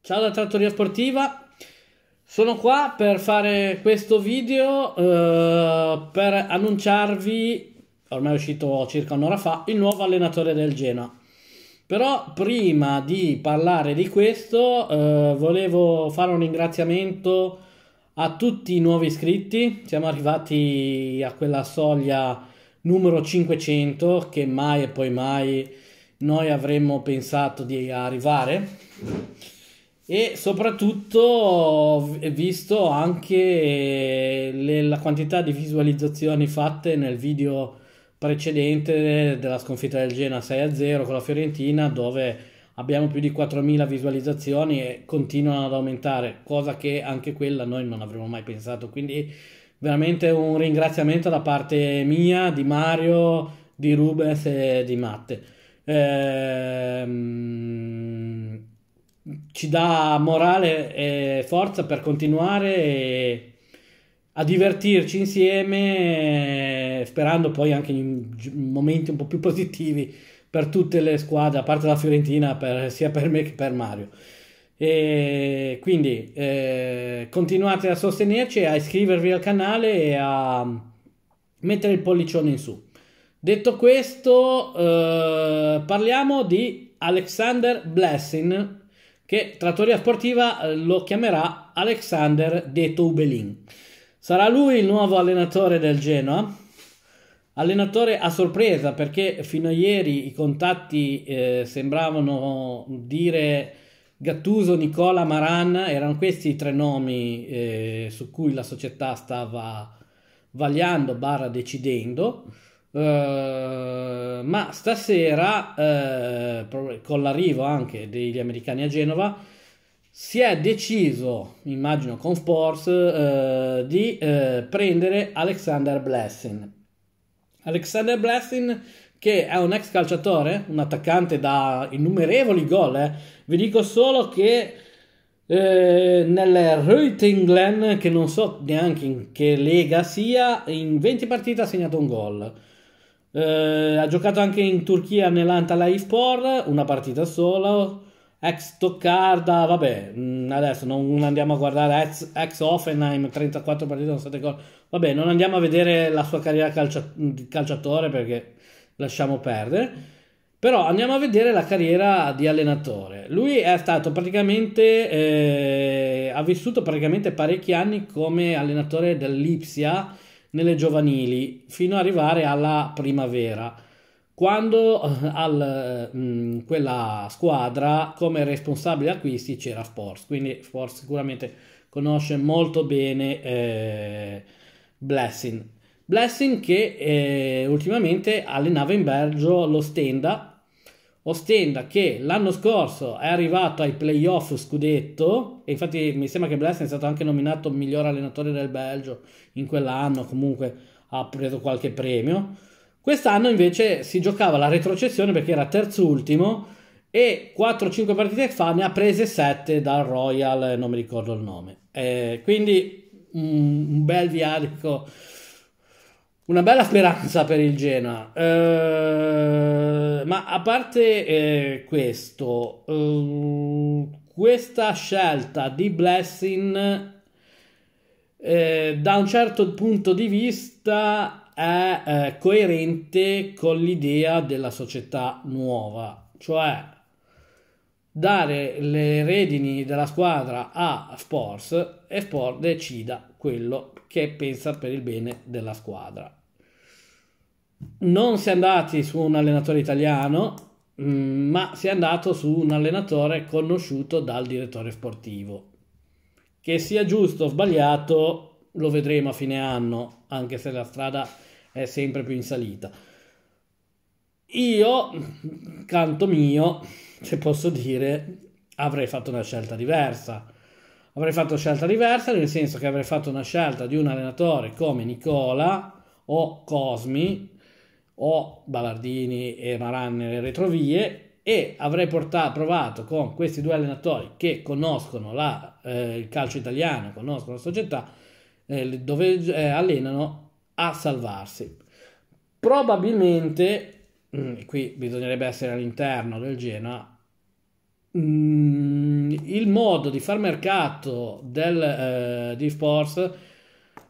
Ciao da Trattoria Sportiva, sono qua per fare questo video eh, per annunciarvi, ormai è uscito circa un'ora fa, il nuovo allenatore del Genoa. Però prima di parlare di questo eh, volevo fare un ringraziamento a tutti i nuovi iscritti, siamo arrivati a quella soglia numero 500 che mai e poi mai noi avremmo pensato di arrivare e soprattutto eh, visto anche le, la quantità di visualizzazioni fatte nel video precedente della sconfitta del Genoa 6-0 con la Fiorentina dove abbiamo più di 4.000 visualizzazioni e continuano ad aumentare, cosa che anche quella noi non avremmo mai pensato. Quindi veramente un ringraziamento da parte mia, di Mario, di Rubens e di Matte. Ehm ci dà morale e forza per continuare a divertirci insieme, eh, sperando poi anche in momenti un po' più positivi per tutte le squadre, a parte la Fiorentina, per, sia per me che per Mario. E quindi eh, continuate a sostenerci, a iscrivervi al canale e a mettere il pollicione in su. Detto questo, eh, parliamo di Alexander Blessing che Trattoria Sportiva eh, lo chiamerà Alexander detto Ubelin. Sarà lui il nuovo allenatore del Genoa. Allenatore a sorpresa perché fino a ieri i contatti eh, sembravano dire Gattuso, Nicola, Maran, erano questi i tre nomi eh, su cui la società stava vagliando, barra decidendo. Eh, ma stasera, uh, con l'arrivo anche degli americani a Genova, si è deciso, immagino con Sports, uh, di prendere Alexander Blessing. Alexander Blessing che è un ex calciatore, un attaccante da innumerevoli gol. Eh. Vi dico solo che eh, nel Reutlingen, che non so neanche in che lega sia, in 20 partite ha segnato un gol. Eh, ha giocato anche in Turchia nell'Antala Ispor, una partita solo. Ex Toccarda, vabbè, mm, adesso non andiamo a guardare ex, ex Offenheim, 34 partite con 7 gol. Vabbè, non andiamo a vedere la sua carriera calcia, di calciatore perché lasciamo perdere. Però andiamo a vedere la carriera di allenatore. Lui è stato praticamente, eh, ha vissuto praticamente parecchi anni come allenatore dell'Ipsia nelle giovanili fino ad arrivare alla primavera, quando eh, al, eh, mm, quella squadra come responsabile acquisti c'era Sports, quindi Sports sicuramente conosce molto bene eh, Blessing. Blessing che eh, ultimamente allenava in Belgio lo Stenda Ostenda che l'anno scorso è arrivato ai playoff scudetto e infatti mi sembra che Blessing è stato anche nominato miglior allenatore del Belgio in quell'anno, comunque ha preso qualche premio. Quest'anno invece si giocava la retrocessione perché era terzultimo e 4-5 partite fa ne ha prese 7 dal Royal, non mi ricordo il nome. Eh, quindi un bel viarico una bella speranza per il Genoa. Eh, ma a parte eh, questo, eh, questa scelta di Blessing eh, da un certo punto di vista è eh, coerente con l'idea della società nuova, cioè dare le redini della squadra a Sports e Sport decida quello che pensa per il bene della squadra. Non si è andati su un allenatore italiano, mm, ma si è andato su un allenatore conosciuto dal direttore sportivo. Che sia giusto o sbagliato lo vedremo a fine anno, anche se la strada è sempre più in salita. Io, canto mio, se posso dire, avrei fatto una scelta diversa avrei fatto scelta diversa, nel senso che avrei fatto una scelta di un allenatore come Nicola o Cosmi o Ballardini e Maran nelle retrovie e avrei portato, provato con questi due allenatori che conoscono la, eh, il calcio italiano, conoscono la società eh, dove eh, allenano a salvarsi. Probabilmente, mh, mm, qui bisognerebbe essere all'interno del Genoa, mh, mm, Ehm, il modo di far mercato del, eh, di Sports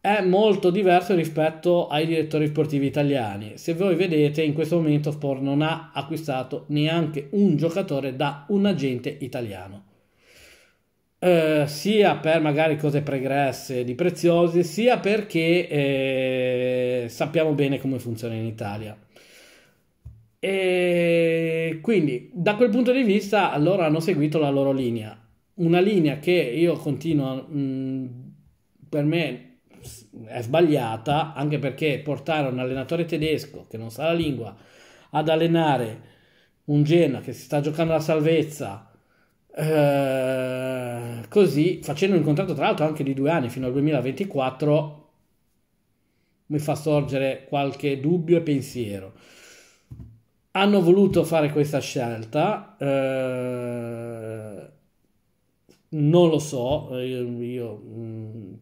è molto diverso rispetto ai direttori sportivi italiani. Se voi vedete, in questo momento Sport non ha acquistato neanche un giocatore da un agente italiano. Eh, sia per magari cose pregresse di preziosi, sia perché eh, sappiamo bene come funziona in Italia. E quindi da quel punto di vista loro hanno seguito la loro linea, una linea che io continuo, mh, mm, per me è sbagliata, anche perché portare un allenatore tedesco che non sa la lingua ad allenare un Genoa che si sta giocando la salvezza, eh, così facendo un contratto tra l'altro anche di due anni fino al 2024, mi fa sorgere qualche dubbio e pensiero hanno voluto fare questa scelta, eh, non lo so, io, io mm,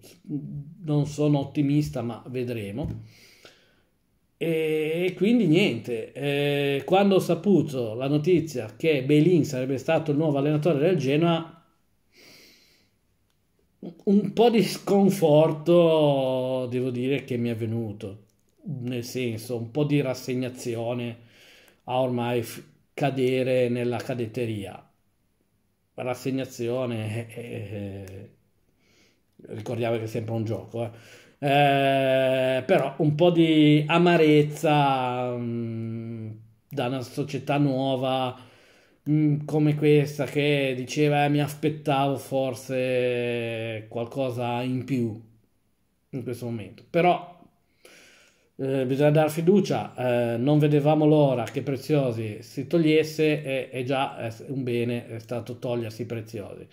non sono ottimista, ma vedremo. E quindi niente, eh, quando ho saputo la notizia che Belin sarebbe stato il nuovo allenatore del Genoa, un po' di sconforto devo dire che mi è venuto, nel senso un po' di rassegnazione a ormai cadere nella cadetteria. Rassegnazione, eh, eh, eh, ricordiamo che è sempre un gioco, eh. Eh, però un po' di amarezza mh, mm, da una società nuova mm, come questa che diceva eh, mi aspettavo forse qualcosa in più in questo momento però eh, bisogna dar fiducia, eh, non vedevamo l'ora che Preziosi si togliesse e, e già eh, un bene è stato togliersi Preziosi.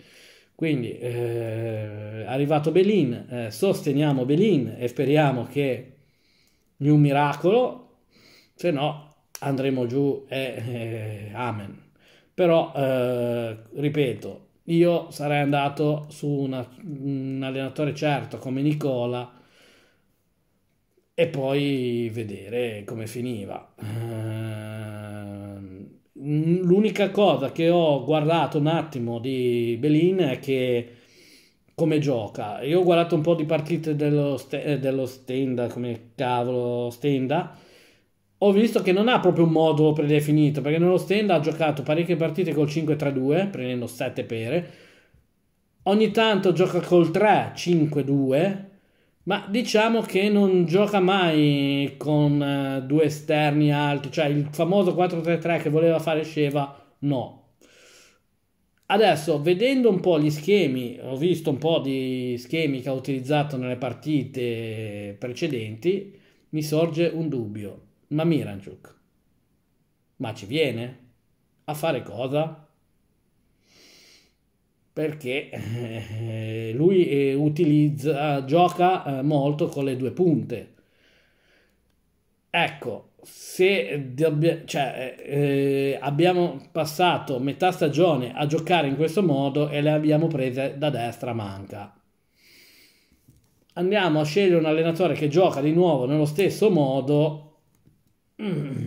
Quindi eh, è arrivato Belin, sosteniamo Belin e speriamo che di un miracolo, se no andremo giù e amen. Però, ripeto, io sarei andato su una, un allenatore certo come Nicola, e poi vedere come finiva. Ehm, l'unica cosa che ho guardato un attimo di Belin è che come gioca. Io ho guardato un po' di partite dello, st- eh, dello Stenda, come cavolo Stenda. Ho visto che non ha proprio un modulo predefinito, perché nello Stenda ha giocato parecchie partite col 5-3-2, prendendo 7 pere. Ogni tanto gioca col 3-5-2, ma diciamo che non gioca mai con eh, due esterni alti, cioè il famoso 4-3-3 che voleva fare Sceva, no. Adesso, vedendo un po' gli schemi, ho visto un po' di schemi che ha utilizzato nelle partite precedenti, mi sorge un dubbio. Ma Miranchuk, ma ci viene? A fare cosa? perché eh, lui eh, utilizza, gioca eh, molto con le due punte. Ecco, se cioè, eh, abbiamo passato metà stagione a giocare in questo modo e le abbiamo prese da destra manca. Andiamo a scegliere un allenatore che gioca di nuovo nello stesso modo. Mm.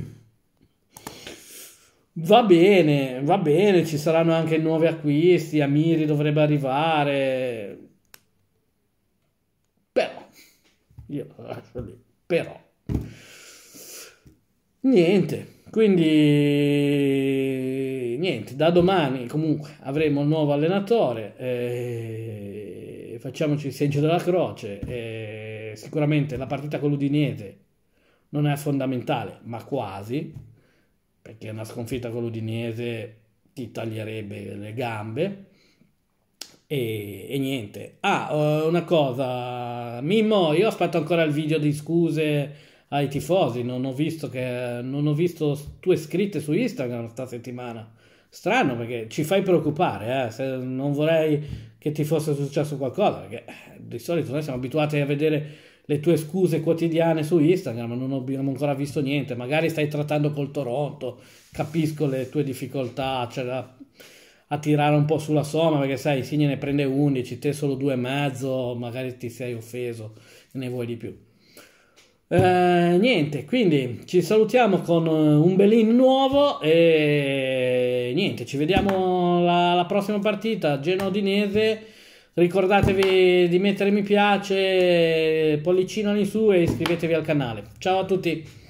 Va bene, va bene, ci saranno anche nuovi acquisti, Amiri dovrebbe arrivare. Però, io lo lascio lì, però. Niente, quindi niente, da domani comunque avremo il nuovo allenatore, eh, facciamoci il segno della croce, eh, sicuramente la partita con l'Udinese non è fondamentale, ma quasi perché una sconfitta con l'Udinese ti taglierebbe le gambe. E, e niente. Ah, eh, una cosa, Mimmo, io aspetto ancora il video di scuse ai tifosi, non ho visto, che, non ho visto tue scritte su Instagram questa settimana. Strano perché ci fai preoccupare, eh? Se non vorrei che ti fosse successo qualcosa, perché eh, di solito noi siamo abituati a vedere le tue scuse quotidiane su Instagram, non abbiamo ancora visto niente, magari stai trattando col Toronto, capisco le tue difficoltà, cioè a, a tirare un po' sulla somma, perché sai, Insigne ne prende 11, te solo due e mezzo, magari ti sei offeso, ne vuoi di più. Eh, niente, quindi ci salutiamo con eh, un belin nuovo e niente, ci vediamo alla prossima partita Genoa-Odinese Ricordatevi di mettere mi piace, eh, pollicino lì su e iscrivetevi al canale. Ciao a tutti!